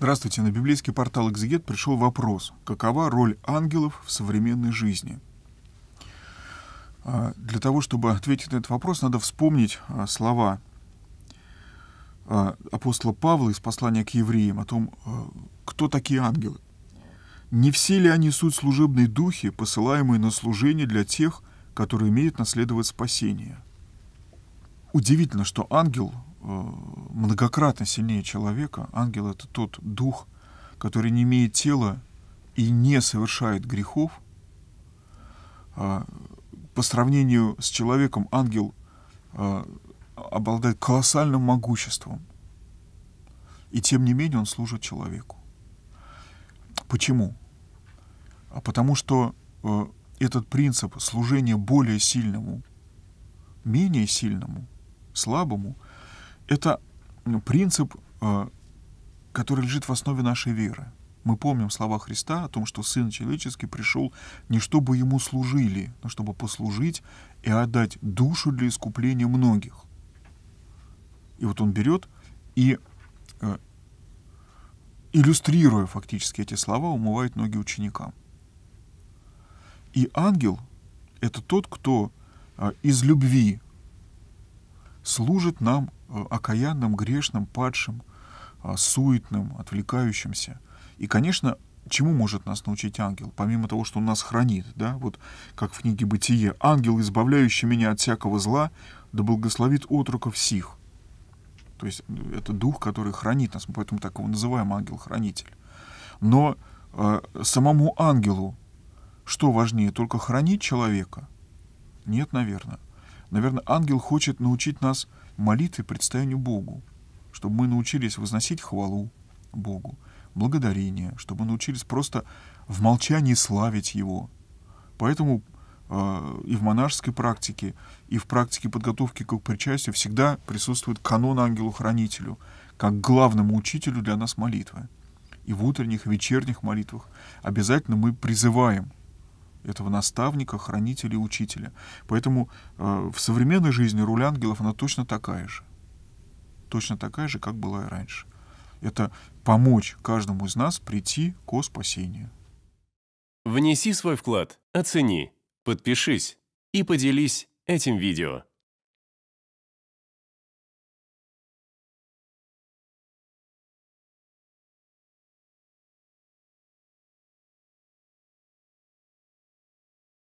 Здравствуйте, на библейский портал «Экзегет» пришел вопрос, какова роль ангелов в современной жизни? А, для того, чтобы ответить на этот вопрос, надо вспомнить а, слова а, апостола Павла из послания к евреям о том, кто такие ангелы. Не все ли они суть служебные духи, посылаемые на служение для тех, которые имеют наследовать спасение? Удивительно, что ангел многократно сильнее человека. Ангел — это тот дух, который не имеет тела и не совершает грехов. А, по сравнению с человеком ангел а, обладает колоссальным могуществом. И тем не менее он служит человеку. Почему? А потому что э, этот принцип служения более сильному, менее сильному, слабому, это принцип, э, который лежит в основе нашей веры. Мы помним слова Христа о том, что Сын Человеческий пришел не чтобы Ему служили, но чтобы послужить и отдать душу для искупления многих. И вот он берет и, э, иллюстрируя фактически эти слова, умывает ноги ученикам. И ангел — это тот, кто э, из любви служит нам э, окаянным, грешным, падшим, а, суетным, отвлекающимся. И, конечно, чему может нас научить ангел, помимо того, что он нас хранит, да, вот как в книге «Бытие», «Ангел, избавляющий меня от всякого зла, да благословит отроков сих». То есть э, это дух, который хранит нас, мы поэтому так его называем ангел-хранитель. Но э, самому ангелу что важнее, только хранить человека? Нет, наверное. Наверное, ангел хочет научить нас молитве предстоянию Богу, чтобы мы научились возносить хвалу Богу, благодарение, чтобы мы научились просто в молчании славить Его. Поэтому э, и в монашеской практике, и в практике подготовки к причастию всегда присутствует канон ангелу-хранителю, как главному учителю для нас молитвы. И в утренних, и вечерних молитвах обязательно мы призываем – этого наставника, хранителя и учителя. Поэтому э, в современной жизни роль ангелов она точно такая же. Точно такая же, как была и раньше. Это помочь каждому из нас прийти ко спасению. Внеси свой вклад, оцени, подпишись и поделись этим видео.